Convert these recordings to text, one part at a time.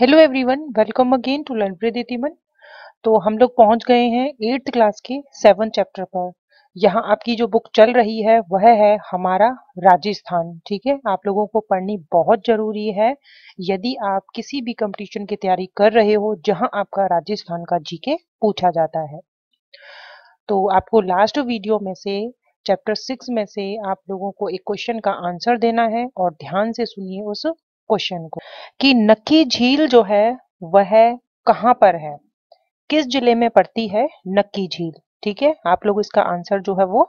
hello everyone welcome again to learn दीतिमन तो हम लोग पहुंच गए हैं एट्थ क्लास के सेवन चैप्टर पर यहाँ आपकी जो बुक चल रही है वह है हमारा राजस्थान ठीक है आप लोगों को पढ़नी बहुत जरूरी है यदि आप किसी भी कंपटीशन की तैयारी कर रहे हो जहाँ आपका राजस्थान का जीके पूछा जाता है तो आपको लास्ट वीडियो में से चैप्टर सिक्स में से आप लोगों को एक क्वेश्चन का आंसर देना है और ध्यान से सुनिए उस क्वेश्चन को कि नक्की झील जो है वह कहाँ पर है किस जिले में पड़ती है नक्की झील ठीक है आप लोग इसका आंसर जो है वो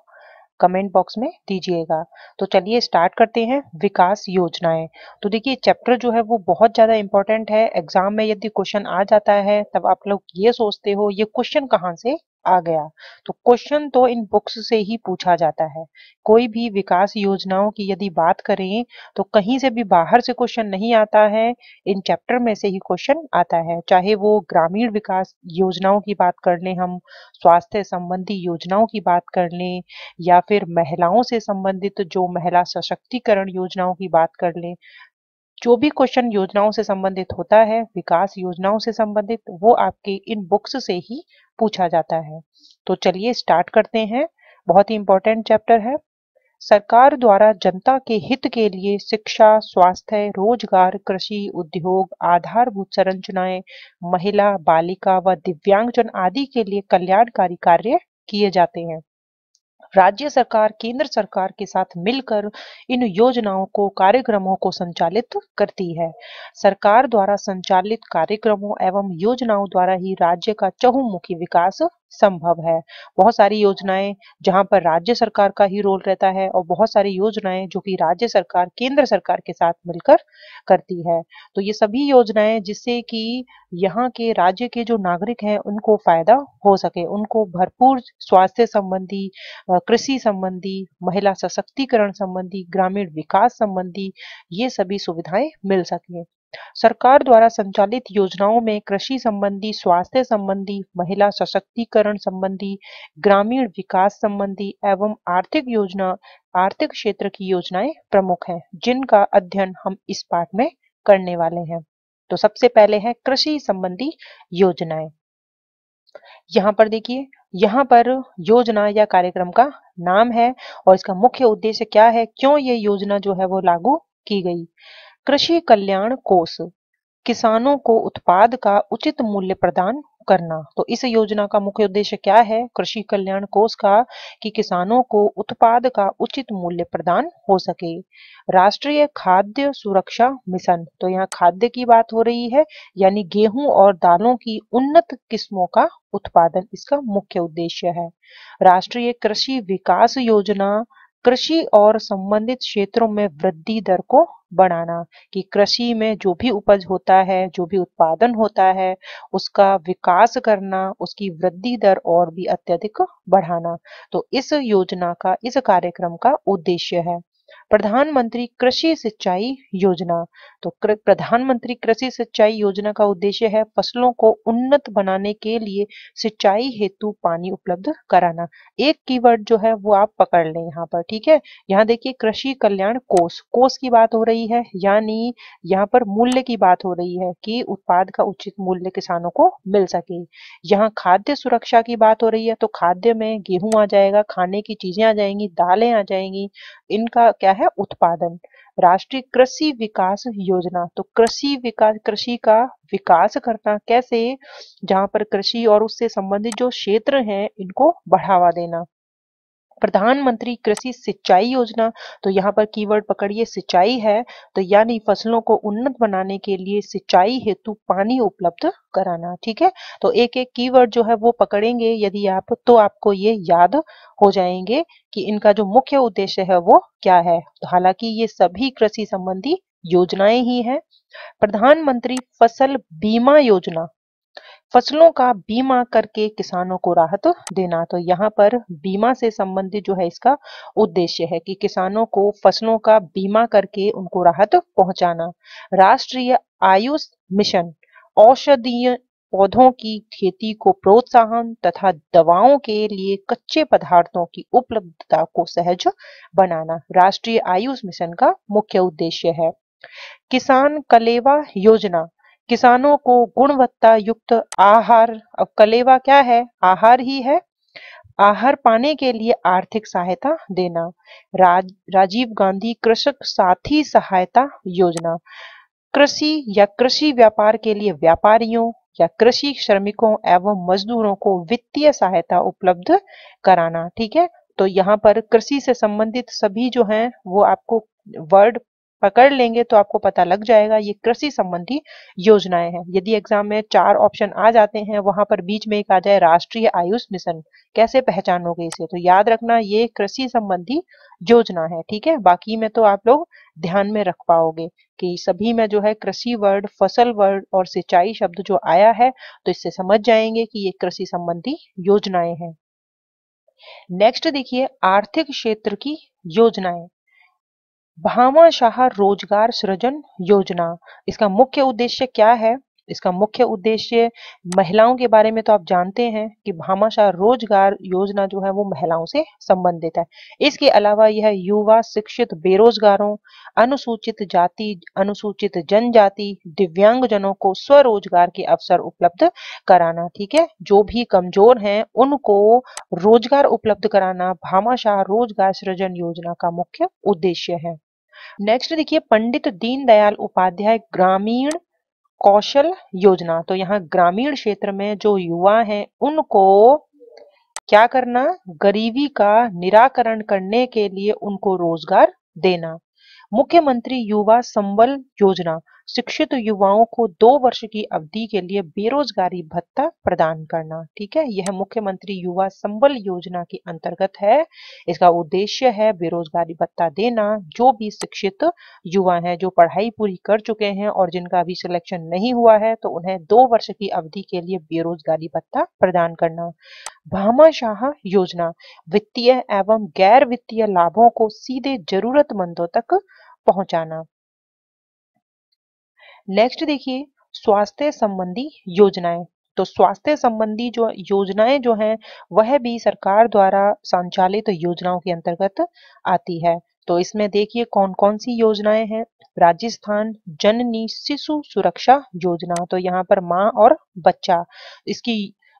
कमेंट बॉक्स में दीजिएगा तो चलिए स्टार्ट करते हैं विकास योजनाएं तो देखिए चैप्टर जो है वो बहुत ज़्यादा इंपॉर्टेंट है एग्जाम में यदि क्वेश्चन आ जाता है तब आप लोग ये सोचते हो ये क्वेश्चन कहाँ से आ गया तो क्वेश्चन तो इन बुक्स से ही पूछा जाता है कोई भी विकास योजनाओं की यदि बात करें तो कहीं से भी बाहर से क्वेश्चन नहीं आता है इन चैप्टर में से ही क्वेश्चन आता है चाहे वो ग्रामीण विकास योजनाओं की बात कर लें हम स्वास्थ्य संबंधी योजनाओं की बात कर लें या फिर महिलाओं से संबंधित जो महिला सशक्तिकरण योजनाओं की बात कर लें जो भी क्वेश्चन योजनाओं से संबंधित होता है विकास योजनाओं से संबंधित वो आपके इन बुक्स से ही पूछा जाता है तो चलिए स्टार्ट करते हैं बहुत ही इंपॉर्टेंट चैप्टर है सरकार द्वारा जनता के हित के लिए शिक्षा स्वास्थ्य रोजगार कृषि उद्योग आधारभूत संरचनाएं महिला बालिका व दिव्यांगजन आदि के लिए कल्याणकारी कार्य किए जाते हैं राज्य सरकार केंद्र सरकार के साथ मिलकर इन योजनाओं को कार्यक्रमों को संचालित करती है सरकार द्वारा संचालित कार्यक्रमों एवं योजनाओं द्वारा ही राज्य का चहुमुखी विकास संभव है बहुत सारी योजनाएं जहां पर राज्य सरकार का ही रोल रहता है और बहुत सारी योजनाएं जो कि राज्य सरकार केंद्र सरकार के साथ मिलकर करती है तो ये सभी योजनाएं जिससे कि यहाँ के राज्य के जो नागरिक हैं उनको फायदा हो सके उनको भरपूर स्वास्थ्य संबंधी कृषि संबंधी महिला सशक्तिकरण संबंधी ग्रामीण विकास संबंधी ये सभी सुविधाएं मिल सके सरकार द्वारा संचालित योजनाओं में कृषि संबंधी स्वास्थ्य संबंधी महिला सशक्तिकरण संबंधी ग्रामीण विकास संबंधी एवं आर्थिक योजना आर्थिक क्षेत्र की योजनाएं प्रमुख हैं जिनका अध्ययन हम इस पाठ में करने वाले हैं तो सबसे पहले है कृषि संबंधी योजनाएं यहाँ पर देखिए यहाँ पर योजना या कार्यक्रम का नाम है और इसका मुख्य उद्देश्य क्या है क्यों ये योजना जो है वो लागू की गई कृषि कल्याण कोष किसानों को उत्पाद का उचित मूल्य प्रदान करना तो इस योजना का मुख्य उद्देश्य क्या है कृषि कल्याण कोष का कि किसानों को उत्पाद का उचित मूल्य प्रदान हो सके राष्ट्रीय खाद्य सुरक्षा मिशन तो यहाँ खाद्य की बात हो रही है यानी गेहूं और दालों की उन्नत किस्मों का उत्पादन इसका मुख्य उद्देश्य है राष्ट्रीय कृषि विकास योजना कृषि और संबंधित क्षेत्रों में वृद्धि दर को बढ़ाना कि कृषि में जो भी उपज होता है जो भी उत्पादन होता है उसका विकास करना उसकी वृद्धि दर और भी अत्यधिक बढ़ाना तो इस योजना का इस कार्यक्रम का उद्देश्य है प्रधानमंत्री कृषि सिंचाई योजना तो प्रधानमंत्री कृषि सिंचाई योजना का उद्देश्य है फसलों को उन्नत बनाने के लिए सिंचाई हेतु पानी उपलब्ध कराना एक कीवर्ड जो है वो आप पकड़ लें यहाँ पर ठीक है यहाँ देखिए कृषि कल्याण कोष कोष की बात हो रही है यानी यहाँ पर मूल्य की बात हो रही है कि उत्पाद का उचित मूल्य किसानों को मिल सके यहाँ खाद्य सुरक्षा की बात हो रही है तो खाद्य में गेहूं आ जाएगा खाने की चीजें आ जाएंगी दालें आ जाएंगी इनका क्या है है उत्पादन राष्ट्रीय कृषि विकास योजना तो कृषि विकास कृषि का विकास करना कैसे जहां पर कृषि और उससे संबंधित जो क्षेत्र हैं इनको बढ़ावा देना प्रधानमंत्री कृषि सिंचाई योजना तो यहाँ पर कीवर्ड पकड़िए सिंचाई है तो यानी फसलों को उन्नत बनाने के लिए सिंचाई हेतु पानी उपलब्ध कराना ठीक है तो एक एक कीवर्ड जो है वो पकड़ेंगे यदि आप तो आपको ये याद हो जाएंगे कि इनका जो मुख्य उद्देश्य है वो क्या है तो हालांकि ये सभी कृषि संबंधी योजनाएं ही है प्रधानमंत्री फसल बीमा योजना फसलों का बीमा करके किसानों को राहत देना तो यहाँ पर बीमा से संबंधित जो है इसका उद्देश्य है कि किसानों को फसलों का बीमा करके उनको राहत पहुंचाना राष्ट्रीय आयुष मिशन औषधीय पौधों की खेती को प्रोत्साहन तथा दवाओं के लिए कच्चे पदार्थों की उपलब्धता को सहज बनाना राष्ट्रीय आयुष मिशन का मुख्य उद्देश्य है किसान कलेवा योजना किसानों को गुणवत्ता युक्त आहार अब कलेवा क्या है आहार ही है आहार पाने के लिए आर्थिक सहायता देना राज, राजीव गांधी कृषक साथी सहायता योजना कृषि या कृषि व्यापार के लिए व्यापारियों या कृषि श्रमिकों एवं मजदूरों को वित्तीय सहायता उपलब्ध कराना ठीक है तो यहाँ पर कृषि से संबंधित सभी जो हैं वो आपको वर्ड पकड़ लेंगे तो आपको पता लग जाएगा ये कृषि संबंधी योजनाएं हैं यदि एग्जाम में चार ऑप्शन आ जाते हैं वहां पर बीच में एक आ जाए राष्ट्रीय आयुष मिशन कैसे पहचानोगे इसे तो याद रखना ये कृषि संबंधी योजना है ठीक है बाकी में तो आप लोग ध्यान में रख पाओगे कि सभी में जो है कृषि वर्ड फसल वर्ड और सिंचाई शब्द जो आया है तो इससे समझ जाएंगे कि ये कृषि संबंधी योजनाएं हैं नेक्स्ट देखिए आर्थिक क्षेत्र की योजनाएं भामाशाह रोजगार सृजन योजना इसका मुख्य उद्देश्य क्या है इसका मुख्य उद्देश्य महिलाओं के बारे में तो आप जानते हैं कि भामाशाह रोजगार योजना जो है वो महिलाओं से संबंधित है इसके अलावा यह युवा शिक्षित बेरोजगारों अनुसूचित जाति अनुसूचित जनजाति दिव्यांगजनों को स्वरोजगार के अवसर उपलब्ध कराना ठीक है जो भी कमजोर हैं उनको रोजगार उपलब्ध कराना भामाशाह रोजगार सृजन योजना का मुख्य उद्देश्य है नेक्स्ट देखिए पंडित दीनदयाल उपाध्याय ग्रामीण कौशल योजना तो यहाँ ग्रामीण क्षेत्र में जो युवा हैं उनको क्या करना गरीबी का निराकरण करने के लिए उनको रोजगार देना मुख्यमंत्री युवा संबल योजना शिक्षित युवाओं को दो वर्ष की अवधि के लिए बेरोजगारी भत्ता प्रदान करना ठीक है यह मुख्यमंत्री युवा संबल योजना के अंतर्गत है इसका उद्देश्य है बेरोजगारी भत्ता देना जो भी शिक्षित युवा हैं जो पढ़ाई पूरी कर चुके हैं और जिनका अभी सिलेक्शन नहीं हुआ है तो उन्हें दो वर्ष की अवधि के लिए बेरोजगारी भत्ता प्रदान करना भामाशाह योजना वित्तीय एवं गैर वित्तीय लाभों को सीधे जरूरतमंदों तक पहुंचाना नेक्स्ट देखिए स्वास्थ्य संबंधी योजनाएं तो स्वास्थ्य संबंधी जो योजनाएं जो हैं वह भी सरकार द्वारा संचालित तो योजनाओं के अंतर्गत आती है तो इसमें देखिए कौन कौन सी योजनाएं हैं राजस्थान जननी शिशु सुरक्षा योजना तो यहाँ पर माँ और बच्चा इसकी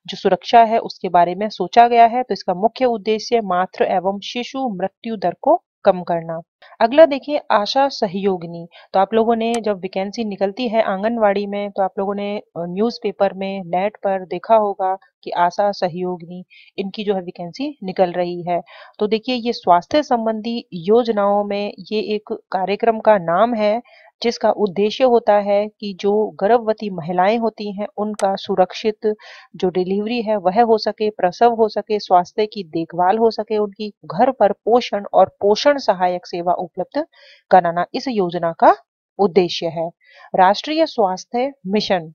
जो सुरक्षा है उसके बारे में सोचा गया है तो इसका मुख्य उद्देश्य मातृ एवं शिशु मृत्यु दर को कम करना अगला देखिए आशा सहयोगिनी तो आप लोगों ने जब वैकेंसी निकलती है आंगनवाड़ी में तो आप लोगों ने न्यूज़पेपर में नेट पर देखा होगा कि आशा सहयोगिनी इनकी जो है वैकेंसी निकल रही है तो देखिए ये स्वास्थ्य संबंधी योजनाओं में ये एक कार्यक्रम का नाम है जिसका उद्देश्य होता है कि जो गर्भवती महिलाएं होती हैं उनका सुरक्षित जो डिलीवरी है वह हो सके प्रसव हो सके स्वास्थ्य की देखभाल हो सके उनकी घर पर पोषण और पोषण सहायक सेवा उपलब्ध कराना इस योजना का उद्देश्य है राष्ट्रीय स्वास्थ्य मिशन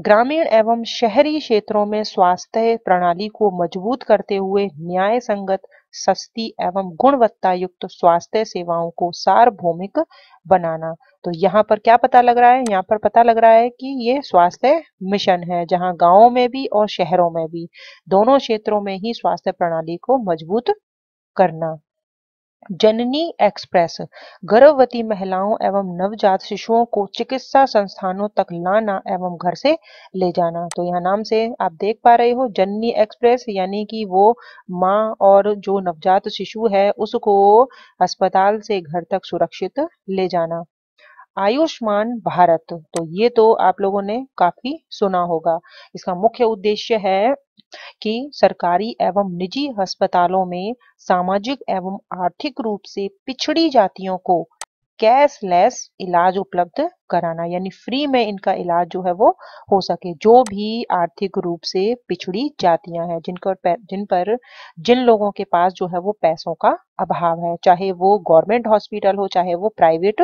ग्रामीण एवं शहरी क्षेत्रों में स्वास्थ्य प्रणाली को मजबूत करते हुए न्याय संगत सस्ती एवं गुणवत्ता युक्त स्वास्थ्य सेवाओं को सार्वभौमिक बनाना तो यहाँ पर क्या पता लग रहा है यहाँ पर पता लग रहा है कि ये स्वास्थ्य मिशन है जहाँ गांवों में भी और शहरों में भी दोनों क्षेत्रों में ही स्वास्थ्य प्रणाली को मजबूत करना जननी एक्सप्रेस गर्भवती महिलाओं एवं नवजात शिशुओं को चिकित्सा संस्थानों तक लाना एवं घर से ले जाना तो यहाँ नाम से आप देख पा रहे हो जननी एक्सप्रेस यानी कि वो माँ और जो नवजात शिशु है उसको अस्पताल से घर तक सुरक्षित ले जाना आयुष्मान भारत तो ये तो आप लोगों ने काफी सुना होगा इसका मुख्य उद्देश्य है कि सरकारी एवं निजी अस्पतालों में सामाजिक एवं आर्थिक रूप से पिछड़ी जातियों को कैशलेस इलाज उपलब्ध कराना यानी फ्री में इनका इलाज जो है वो हो सके जो भी आर्थिक रूप से पिछड़ी जातियां हैं जिनको जिन पर जिन लोगों के पास जो है वो पैसों का अभाव है चाहे वो गवर्नमेंट हॉस्पिटल हो चाहे वो प्राइवेट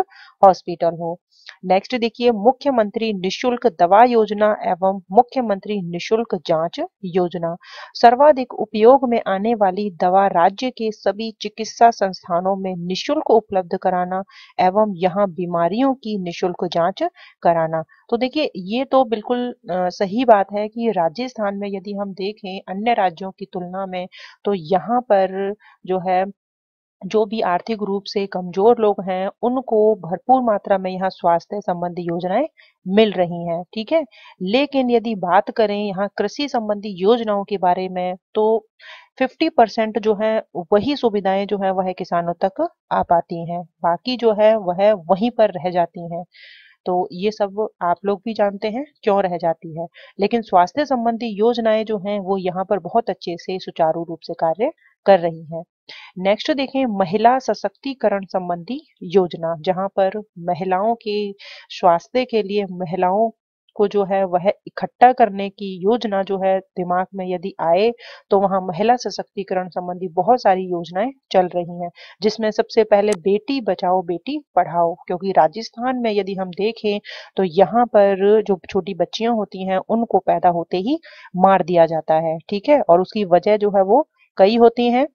हॉस्पिटल हो नेक्स्ट देखिए मुख्यमंत्री निशुल्क दवा योजना एवं मुख्यमंत्री निशुल्क जांच योजना सर्वाधिक उपयोग में आने वाली दवा राज्य के सभी चिकित्सा संस्थानों में निशुल्क उपलब्ध कराना एवं यहाँ बीमारियों की निशुल्क जांच कराना तो देखिए ये तो बिल्कुल सही बात है कि राजस्थान में यदि हम देखें अन्य राज्यों की तुलना में तो यहाँ पर जो है जो भी आर्थिक रूप से कमजोर लोग हैं उनको भरपूर मात्रा में यहाँ स्वास्थ्य संबंधी योजनाएं मिल रही हैं ठीक है लेकिन यदि बात करें यहाँ कृषि संबंधी योजनाओं के बारे में तो 50 परसेंट जो है वही सुविधाएं जो है वह किसानों तक आ पाती हैं बाकी जो है वह वहीं पर रह जाती हैं तो ये सब आप लोग भी जानते हैं क्यों रह जाती है लेकिन स्वास्थ्य संबंधी योजनाएं जो हैं वो यहाँ पर बहुत अच्छे से सुचारू रूप से कार्य कर रही हैं नेक्स्ट देखें महिला सशक्तिकरण संबंधी योजना जहां पर महिलाओं के स्वास्थ्य के लिए महिलाओं को जो है वह इकट्ठा करने की योजना जो है दिमाग में यदि आए तो वहां महिला सशक्तिकरण संबंधी बहुत सारी योजनाएं चल रही हैं जिसमें सबसे पहले बेटी बचाओ बेटी पढ़ाओ क्योंकि राजस्थान में यदि हम देखें तो यहाँ पर जो छोटी बच्चियां होती हैं उनको पैदा होते ही मार दिया जाता है ठीक है और उसकी वजह जो है वो कई होती हैं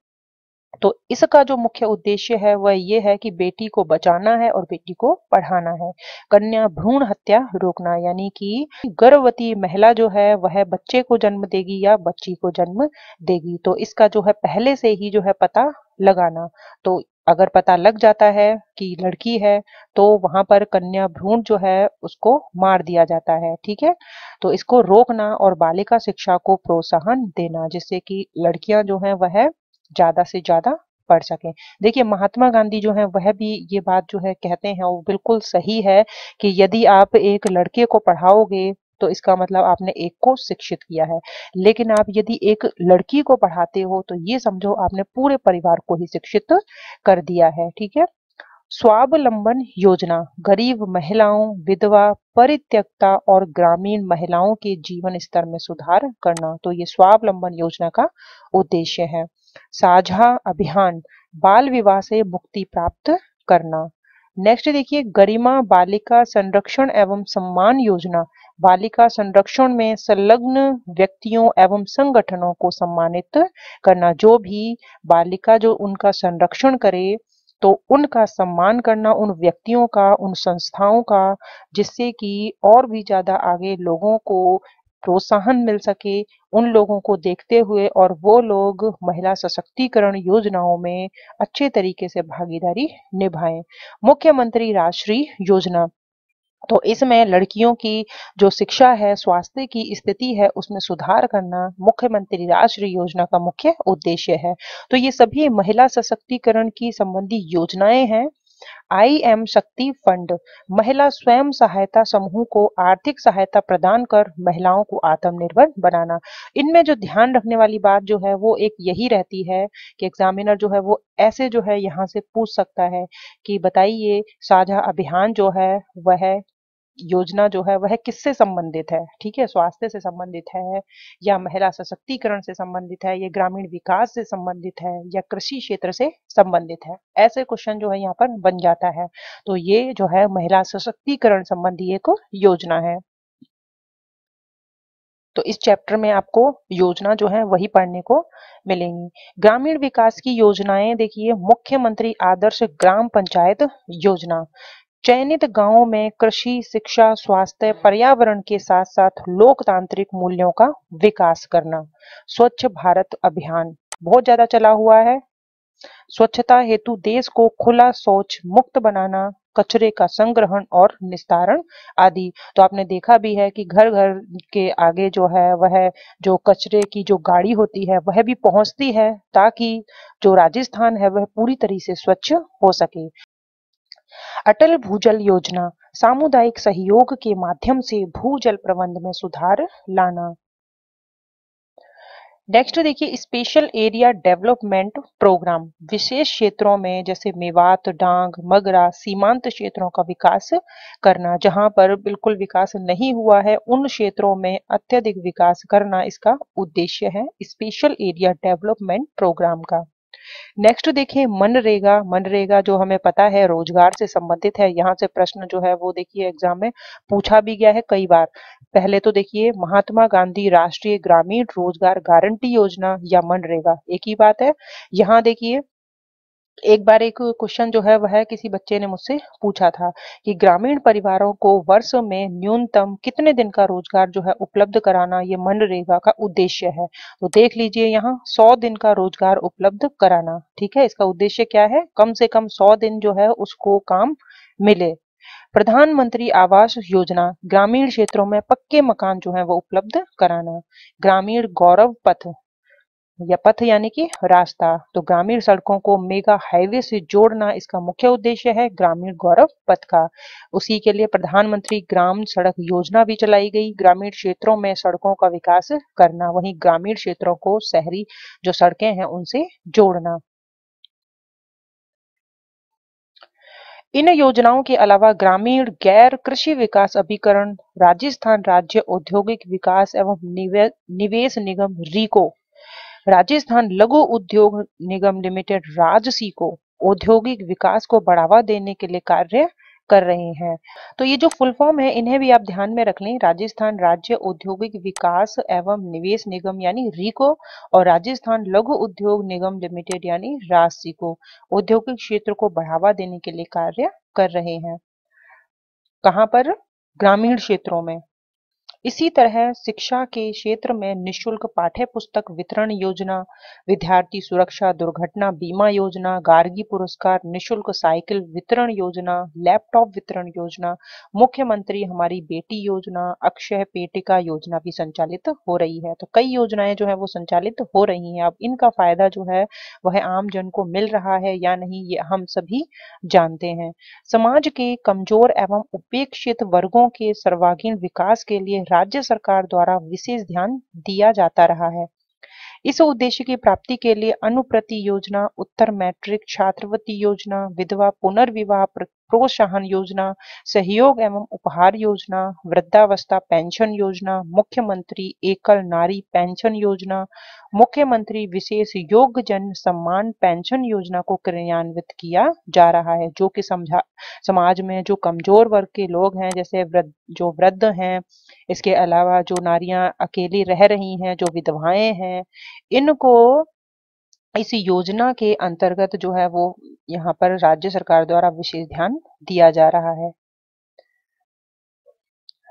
तो इसका जो मुख्य उद्देश्य है वह ये है कि बेटी को बचाना है और बेटी को पढ़ाना है कन्या भ्रूण हत्या रोकना यानी कि गर्भवती महिला जो है वह बच्चे को जन्म देगी या बच्ची को जन्म देगी तो इसका जो है पहले से ही जो है पता लगाना तो अगर पता लग जाता है कि लड़की है तो वहां पर कन्या भ्रूण जो है उसको मार दिया जाता है ठीक है तो इसको रोकना और बालिका शिक्षा को प्रोत्साहन देना जिससे कि लड़कियां जो है वह ज़्यादा से ज़्यादा पढ़ सके देखिए महात्मा गांधी जो है वह भी ये बात जो है कहते हैं वो बिल्कुल सही है कि यदि आप एक लड़के को पढ़ाओगे तो इसका मतलब आपने एक को शिक्षित किया है लेकिन आप यदि एक लड़की को पढ़ाते हो तो ये समझो आपने पूरे परिवार को ही शिक्षित कर दिया है ठीक है स्वावलंबन योजना गरीब महिलाओं विधवा परित्यक्ता और ग्रामीण महिलाओं के जीवन स्तर में सुधार करना तो ये स्वावलंबन योजना का उद्देश्य है साझा अभियान बाल विवाह से मुक्ति प्राप्त करना नेक्स्ट देखिए गरिमा बालिका संरक्षण एवं सम्मान योजना बालिका संरक्षण में संलग्न व्यक्तियों एवं संगठनों को सम्मानित करना जो भी बालिका जो उनका संरक्षण करे तो उनका सम्मान करना उन व्यक्तियों का उन संस्थाओं का जिससे कि और भी ज़्यादा आगे लोगों को प्रोत्साहन मिल सके उन लोगों को देखते हुए और वो लोग महिला सशक्तिकरण योजनाओं में अच्छे तरीके से भागीदारी निभाएं मुख्यमंत्री राष्ट्रीय योजना तो इसमें लड़कियों की जो शिक्षा है स्वास्थ्य की स्थिति है उसमें सुधार करना मुख्यमंत्री राष्ट्रीय योजना का मुख्य उद्देश्य है तो ये सभी महिला सशक्तिकरण की संबंधी योजनाएं हैं आई एम शक्ति फंड महिला स्वयं सहायता समूह को आर्थिक सहायता प्रदान कर महिलाओं को आत्मनिर्भर बनाना इनमें जो ध्यान रखने वाली बात जो है वो एक यही रहती है कि एग्जामिनर जो है वो ऐसे जो है यहाँ से पूछ सकता है कि बताइए साझा अभियान जो है वह योजना जो है वह किससे संबंधित है ठीक है स्वास्थ्य से संबंधित है या महिला सशक्तिकरण से संबंधित है या ग्रामीण विकास से संबंधित है या कृषि क्षेत्र से संबंधित है ऐसे क्वेश्चन जो है यहाँ पर बन जाता है तो ये जो है महिला सशक्तिकरण संबंधी एक योजना है तो इस चैप्टर में आपको योजना जो है वही पढ़ने को मिलेंगी ग्रामीण विकास की योजनाएं देखिए मुख्यमंत्री आदर्श ग्राम पंचायत योजना चयनित गांवों में कृषि शिक्षा स्वास्थ्य पर्यावरण के साथ साथ लोकतांत्रिक मूल्यों का विकास करना स्वच्छ भारत अभियान बहुत ज्यादा चला हुआ है स्वच्छता हेतु देश को खुला सोच मुक्त बनाना कचरे का संग्रहण और निस्तारण आदि तो आपने देखा भी है कि घर घर के आगे जो है वह जो कचरे की जो गाड़ी होती है वह भी पहुंचती है ताकि जो राजस्थान है वह पूरी तरह से स्वच्छ हो सके अटल भूजल योजना सामुदायिक सहयोग के माध्यम से भूजल प्रबंध में सुधार लाना नेक्स्ट देखिए स्पेशल एरिया डेवलपमेंट प्रोग्राम विशेष क्षेत्रों में जैसे मेवात डांग मगरा सीमांत क्षेत्रों का विकास करना जहां पर बिल्कुल विकास नहीं हुआ है उन क्षेत्रों में अत्यधिक विकास करना इसका उद्देश्य है स्पेशल एरिया डेवलपमेंट प्रोग्राम का नेक्स्ट देखिए मनरेगा मनरेगा जो हमें पता है रोजगार से संबंधित है यहाँ से प्रश्न जो है वो देखिए एग्जाम में पूछा भी गया है कई बार पहले तो देखिए महात्मा गांधी राष्ट्रीय ग्रामीण रोजगार गारंटी योजना या मनरेगा एक ही बात है यहाँ देखिए एक बार एक क्वेश्चन जो है वह किसी बच्चे ने मुझसे पूछा था कि ग्रामीण परिवारों को वर्ष में न्यूनतम कितने दिन का रोजगार जो है उपलब्ध कराना ये मनरेगा का उद्देश्य है तो देख लीजिए यहाँ सौ दिन का रोजगार उपलब्ध कराना ठीक है इसका उद्देश्य क्या है कम से कम सौ दिन जो है उसको काम मिले प्रधानमंत्री आवास योजना ग्रामीण क्षेत्रों में पक्के मकान जो है वो उपलब्ध कराना ग्रामीण गौरव पथ या पथ यानी कि रास्ता तो ग्रामीण सड़कों को मेगा हाईवे से जोड़ना इसका मुख्य उद्देश्य है ग्रामीण गौरव पथ का उसी के लिए प्रधानमंत्री ग्राम सड़क योजना भी चलाई गई ग्रामीण क्षेत्रों में सड़कों का विकास करना वहीं ग्रामीण क्षेत्रों को शहरी जो सड़कें हैं उनसे जोड़ना इन योजनाओं के अलावा ग्रामीण गैर कृषि विकास अभिकरण राजस्थान राज्य औद्योगिक विकास एवं निवे, निवेश निगम रीको राजस्थान लघु उद्योग निगम लिमिटेड राजसी को औद्योगिक विकास को बढ़ावा देने के लिए कार्य कर रहे हैं तो ये जो फुल फॉर्म है इन्हें भी आप ध्यान में रख लें राजस्थान राज्य औद्योगिक विकास एवं निवेश निगम यानी रिको और राजस्थान लघु उद्योग निगम लिमिटेड यानी राजसी को औद्योगिक क्षेत्र को बढ़ावा देने के लिए कार्य कर रहे हैं कहाँ पर ग्रामीण क्षेत्रों में इसी तरह शिक्षा के क्षेत्र में निशुल्क पाठ्य पुस्तक वितरण योजना विद्यार्थी सुरक्षा दुर्घटना बीमा योजना गार्गी पुरस्कार निशुल्क साइकिल वितरण योजना लैपटॉप वितरण योजना मुख्यमंत्री हमारी बेटी योजना अक्षय पेटिका योजना भी संचालित हो रही है तो कई योजनाएं जो है वो संचालित हो रही है अब इनका फायदा जो है वह आमजन को मिल रहा है या नहीं ये हम सभी जानते हैं समाज के कमजोर एवं उपेक्षित वर्गों के सर्वागीण विकास के लिए राज्य सरकार द्वारा विशेष ध्यान दिया जाता रहा है इस उद्देश्य की प्राप्ति के लिए अनुप्रति योजना उत्तर मैट्रिक छात्रवृत्ति योजना विधवा पुनर्विवाह प्रोत्साहन योजना सहयोग एवं उपहार योजना वृद्धावस्था पेंशन योजना मुख्यमंत्री एकल नारी पेंशन योजना मुख्यमंत्री विशेष योग्य जन सम्मान पेंशन योजना को क्रियान्वित किया जा रहा है जो कि समझा समाज में जो कमजोर वर्ग के लोग हैं जैसे वृद्ध जो वृद्ध हैं इसके अलावा जो नारियां अकेली रह रही हैं जो विधवाएं हैं इनको इस योजना के अंतर्गत जो है वो यहाँ पर राज्य सरकार द्वारा विशेष ध्यान दिया जा रहा है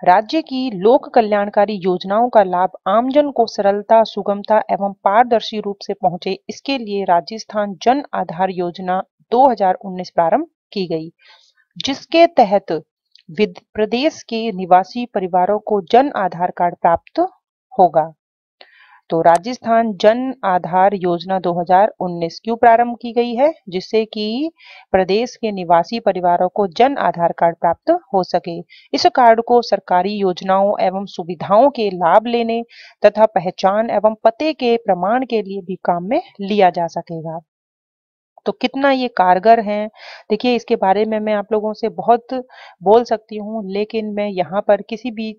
राज्य की लोक कल्याणकारी योजनाओं का लाभ आमजन को सरलता सुगमता एवं पारदर्शी रूप से पहुंचे इसके लिए राजस्थान जन आधार योजना 2019 प्रारंभ की गई जिसके तहत प्रदेश के निवासी परिवारों को जन आधार कार्ड प्राप्त होगा दोस्तों राजस्थान जन आधार योजना 2019 क्यों प्रारंभ की गई है जिससे कि प्रदेश के निवासी परिवारों को जन आधार कार्ड प्राप्त हो सके इस कार्ड को सरकारी योजनाओं एवं सुविधाओं के लाभ लेने तथा पहचान एवं पते के प्रमाण के लिए भी काम में लिया जा सकेगा तो कितना ये कारगर है देखिए इसके बारे में मैं आप लोगों से बहुत बोल सकती हूँ लेकिन मैं यहाँ पर किसी भी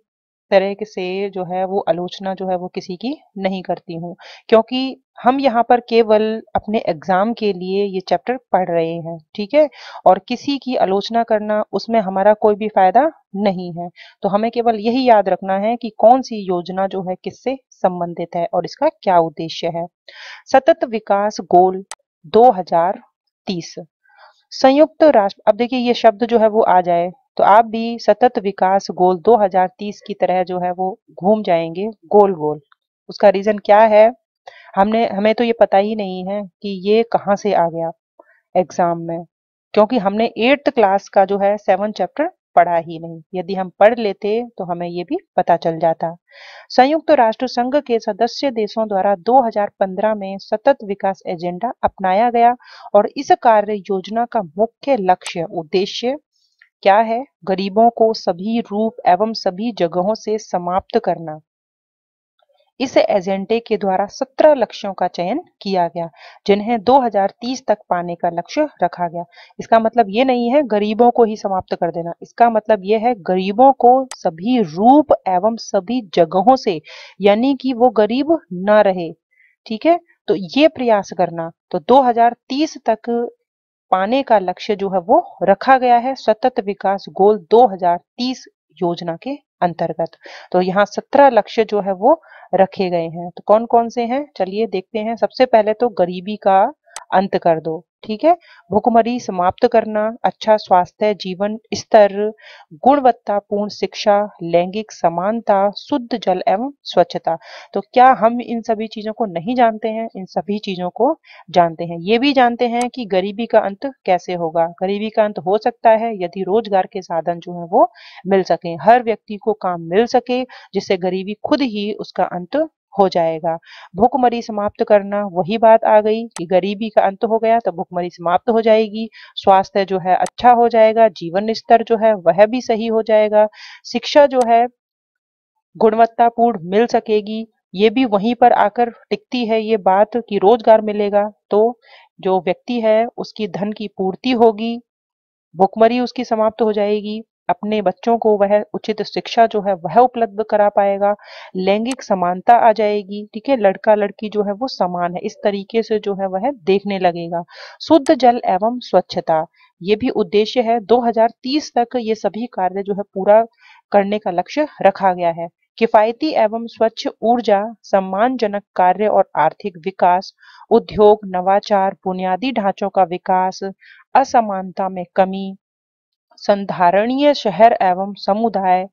तरह से जो है वो आलोचना जो है वो किसी की नहीं करती हूँ क्योंकि हम यहाँ पर केवल अपने एग्जाम के लिए ये चैप्टर पढ़ रहे हैं ठीक है और किसी की आलोचना करना उसमें हमारा कोई भी फायदा नहीं है तो हमें केवल यही याद रखना है कि कौन सी योजना जो है किससे संबंधित है और इसका क्या उद्देश्य है सतत विकास गोल दो संयुक्त राष्ट्र अब देखिए ये शब्द जो है वो आ जाए तो आप भी सतत विकास गोल 2030 की तरह जो है वो घूम जाएंगे गोल गोल उसका रीजन क्या है हमने हमें तो ये पता ही नहीं है कि ये कहाँ से आ गया एग्जाम में क्योंकि हमने एट्थ क्लास का जो है सेवन चैप्टर पढ़ा ही नहीं यदि हम पढ़ लेते तो हमें ये भी पता चल जाता संयुक्त तो राष्ट्र संघ के सदस्य देशों द्वारा 2015 में सतत विकास एजेंडा अपनाया गया और इस कार्य योजना का मुख्य लक्ष्य उद्देश्य क्या है गरीबों को सभी रूप एवं सभी जगहों से समाप्त करना इस एजेंडे के द्वारा सत्रह लक्ष्यों का चयन किया गया जिन्हें 2030 तक पाने का लक्ष्य रखा गया इसका मतलब ये नहीं है गरीबों को ही समाप्त कर देना इसका मतलब ये है गरीबों को सभी रूप एवं सभी जगहों से यानी कि वो गरीब ना रहे ठीक है तो ये प्रयास करना तो 2030 तक पाने का लक्ष्य जो है वो रखा गया है सतत विकास गोल 2030 योजना के अंतर्गत तो यहाँ सत्रह लक्ष्य जो है वो रखे गए हैं तो कौन कौन से हैं चलिए देखते हैं सबसे पहले तो गरीबी का अंत कर दो ठीक है भुखमरी समाप्त करना अच्छा स्वास्थ्य जीवन स्तर गुणवत्तापूर्ण शिक्षा लैंगिक समानता शुद्ध जल एवं स्वच्छता तो क्या हम इन सभी चीजों को नहीं जानते हैं इन सभी चीजों को जानते हैं ये भी जानते हैं कि गरीबी का अंत कैसे होगा गरीबी का अंत हो सकता है यदि रोजगार के साधन जो है वो मिल सके हर व्यक्ति को काम मिल सके जिससे गरीबी खुद ही उसका अंत हो जाएगा भूखमरी समाप्त करना वही बात आ गई कि गरीबी का अंत हो गया तो भूखमरी समाप्त हो जाएगी स्वास्थ्य जो है अच्छा हो जाएगा जीवन स्तर जो है वह भी सही हो जाएगा शिक्षा जो है गुणवत्तापूर्ण मिल सकेगी ये भी वहीं पर आकर टिकती है ये बात कि रोजगार मिलेगा तो जो व्यक्ति है उसकी धन की पूर्ति होगी भुखमरी उसकी समाप्त हो जाएगी अपने बच्चों को वह उचित शिक्षा जो है वह उपलब्ध करा पाएगा लैंगिक समानता आ जाएगी ठीक है लड़का लड़की जो है वो समान है इस तरीके से जो है वह देखने लगेगा शुद्ध जल एवं स्वच्छता ये भी उद्देश्य है 2030 तक ये सभी कार्य जो है पूरा करने का लक्ष्य रखा गया है किफायती एवं स्वच्छ ऊर्जा सम्मानजनक कार्य और आर्थिक विकास उद्योग नवाचार बुनियादी ढांचों का विकास असमानता में कमी संधारणीय शहर एवं समुदाय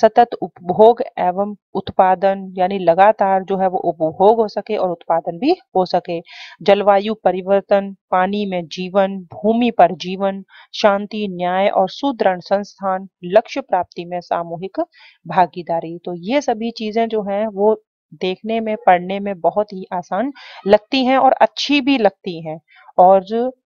सतत उपभोग एवं उत्पादन यानी लगातार जो है वो उपभोग हो सके और उत्पादन भी हो सके जलवायु परिवर्तन पानी में जीवन भूमि पर जीवन शांति न्याय और सुदृढ़ संस्थान लक्ष्य प्राप्ति में सामूहिक भागीदारी तो ये सभी चीजें जो हैं वो देखने में पढ़ने में बहुत ही आसान लगती हैं और अच्छी भी लगती हैं और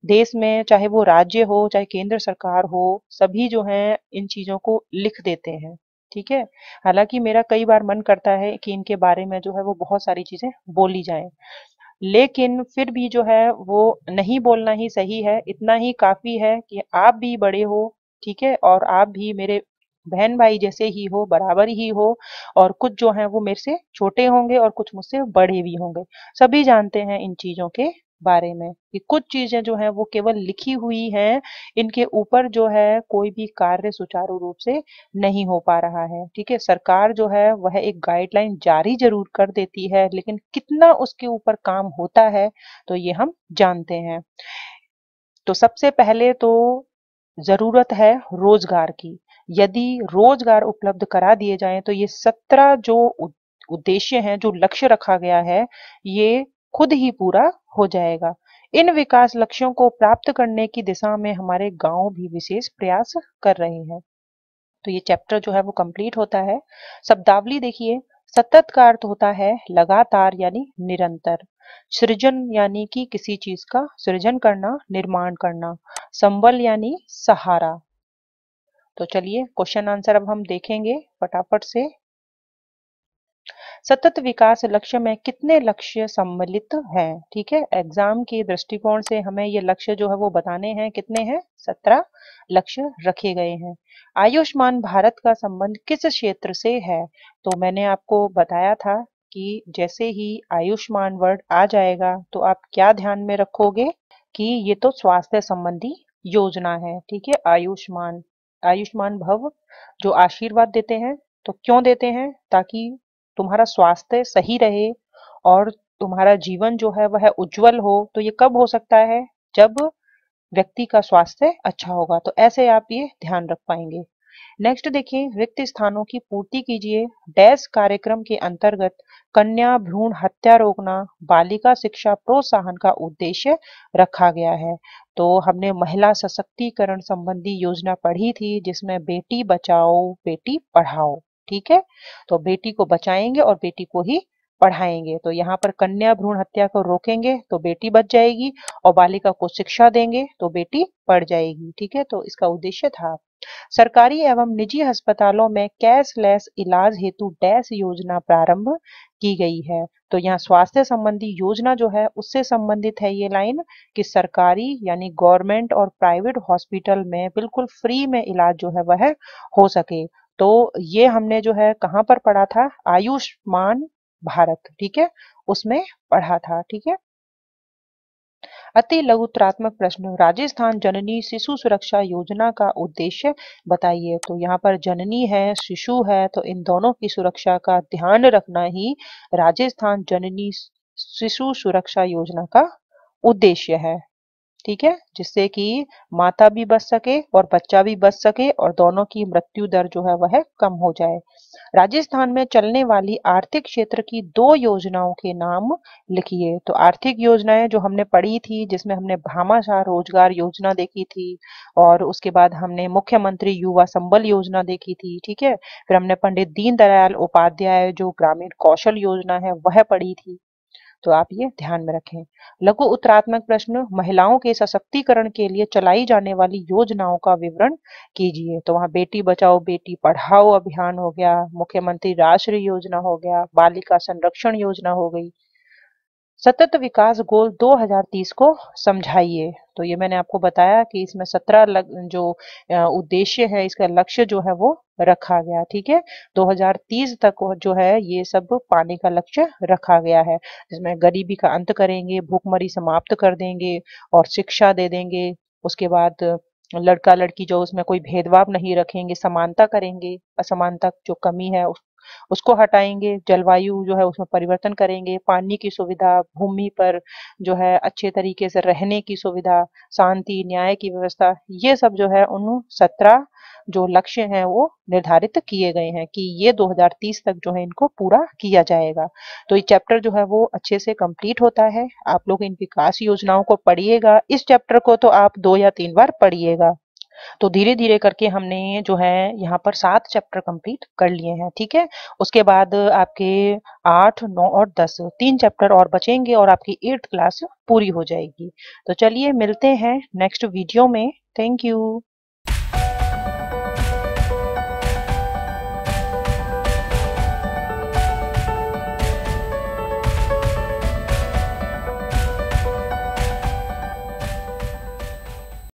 देश में चाहे वो राज्य हो चाहे केंद्र सरकार हो सभी जो हैं इन चीज़ों को लिख देते हैं ठीक है हालांकि मेरा कई बार मन करता है कि इनके बारे में जो है वो बहुत सारी चीज़ें बोली जाएं लेकिन फिर भी जो है वो नहीं बोलना ही सही है इतना ही काफ़ी है कि आप भी बड़े हो ठीक है और आप भी मेरे बहन भाई जैसे ही हो बराबर ही हो और कुछ जो है वो मेरे से छोटे होंगे और कुछ मुझसे बड़े भी होंगे सभी जानते हैं इन चीज़ों के बारे में कि कुछ चीजें जो है वो केवल लिखी हुई हैं इनके ऊपर जो है कोई भी कार्य सुचारू रूप से नहीं हो पा रहा है ठीक है सरकार जो है वह एक गाइडलाइन जारी जरूर कर देती है लेकिन कितना उसके ऊपर काम होता है तो ये हम जानते हैं तो सबसे पहले तो जरूरत है रोजगार की यदि रोजगार उपलब्ध करा दिए जाए तो ये सत्रह जो उद्देश्य हैं जो लक्ष्य रखा गया है ये खुद ही पूरा हो जाएगा इन विकास लक्ष्यों को प्राप्त करने की दिशा में हमारे गांव भी विशेष प्रयास कर रहे हैं तो ये चैप्टर जो है वो कंप्लीट होता है शब्दावली देखिए सतत का अर्थ होता है लगातार यानी निरंतर सृजन यानी कि किसी चीज का सृजन करना निर्माण करना संबल यानी सहारा तो चलिए क्वेश्चन आंसर अब हम देखेंगे फटाफट से सतत विकास लक्ष्य में कितने लक्ष्य सम्मिलित हैं ठीक है एग्जाम के दृष्टिकोण से हमें ये लक्ष्य जो है वो बताने हैं कितने हैं सत्रह लक्ष्य रखे गए हैं आयुष्मान भारत का संबंध किस क्षेत्र से है तो मैंने आपको बताया था कि जैसे ही आयुष्मान वर्ड आ जाएगा तो आप क्या ध्यान में रखोगे कि ये तो स्वास्थ्य संबंधी योजना है ठीक है आयुष्मान आयुष्मान भव जो आशीर्वाद देते हैं तो क्यों देते हैं ताकि तुम्हारा स्वास्थ्य सही रहे और तुम्हारा जीवन जो है वह उज्जवल हो तो ये कब हो सकता है जब व्यक्ति का स्वास्थ्य अच्छा होगा तो ऐसे आप ये ध्यान रख पाएंगे नेक्स्ट देखिए रिक्त स्थानों की पूर्ति कीजिए डैश कार्यक्रम के अंतर्गत कन्या भ्रूण हत्या रोकना बालिका शिक्षा प्रोत्साहन का उद्देश्य रखा गया है तो हमने महिला सशक्तिकरण संबंधी योजना पढ़ी थी जिसमें बेटी बचाओ बेटी पढ़ाओ ठीक है तो बेटी को बचाएंगे और बेटी को ही पढ़ाएंगे तो यहाँ पर कन्या भ्रूण हत्या को रोकेंगे तो बेटी बच जाएगी और बालिका को शिक्षा देंगे तो बेटी पढ़ जाएगी ठीक है तो इसका उद्देश्य था सरकारी एवं निजी अस्पतालों में कैशलेस इलाज हेतु डैश योजना प्रारंभ की गई है तो यहाँ स्वास्थ्य संबंधी योजना जो है उससे संबंधित है ये लाइन कि सरकारी यानी गवर्नमेंट और प्राइवेट हॉस्पिटल में बिल्कुल फ्री में इलाज जो है वह हो सके तो ये हमने जो है कहाँ पर पढ़ा था आयुष्मान भारत ठीक है उसमें पढ़ा था ठीक है अति लघुत्रात्मक प्रश्न राजस्थान जननी शिशु सुरक्षा योजना का उद्देश्य बताइए तो यहाँ पर जननी है शिशु है तो इन दोनों की सुरक्षा का ध्यान रखना ही राजस्थान जननी शिशु सुरक्षा योजना का उद्देश्य है ठीक है जिससे कि माता भी बच सके और बच्चा भी बच सके और दोनों की मृत्यु दर जो है वह कम हो जाए राजस्थान में चलने वाली आर्थिक क्षेत्र की दो योजनाओं के नाम लिखिए तो आर्थिक योजनाएं जो हमने पढ़ी थी जिसमें हमने भामाशाह रोजगार योजना देखी थी और उसके बाद हमने मुख्यमंत्री युवा संबल योजना देखी थी ठीक है फिर हमने पंडित दीनदयाल उपाध्याय जो ग्रामीण कौशल योजना है वह पढ़ी थी तो आप ये ध्यान में रखें लघु उत्तरात्मक प्रश्न महिलाओं के सशक्तिकरण के लिए चलाई जाने वाली योजनाओं का विवरण कीजिए तो वहाँ बेटी बचाओ बेटी पढ़ाओ अभियान हो गया मुख्यमंत्री राष्ट्रीय योजना हो गया बालिका संरक्षण योजना हो गई सतत विकास गोल 2030 को समझाइए तो ये मैंने आपको बताया कि इसमें सत्रह जो उद्देश्य है इसका लक्ष्य जो है वो रखा गया ठीक है 2030 तक जो है ये सब पाने का लक्ष्य रखा गया है जिसमें गरीबी का अंत करेंगे भूखमरी समाप्त कर देंगे और शिक्षा दे देंगे उसके बाद लड़का लड़की जो उसमें कोई भेदभाव नहीं रखेंगे समानता करेंगे असमानता जो कमी है उस उसको हटाएंगे जलवायु जो है उसमें परिवर्तन करेंगे पानी की सुविधा भूमि पर जो है अच्छे तरीके से रहने की सुविधा शांति न्याय की व्यवस्था ये सब जो है उन सत्रह जो लक्ष्य हैं वो निर्धारित किए गए हैं कि ये 2030 तक जो है इनको पूरा किया जाएगा तो ये चैप्टर जो है वो अच्छे से कंप्लीट होता है आप लोग इन विकास योजनाओं को पढ़िएगा इस चैप्टर को तो आप दो या तीन बार पढ़िएगा तो धीरे धीरे करके हमने जो है यहाँ पर सात चैप्टर कंप्लीट कर लिए हैं ठीक है उसके बाद आपके आठ नौ और दस तीन चैप्टर और बचेंगे और आपकी एट्थ क्लास पूरी हो जाएगी तो चलिए मिलते हैं नेक्स्ट वीडियो में थैंक यू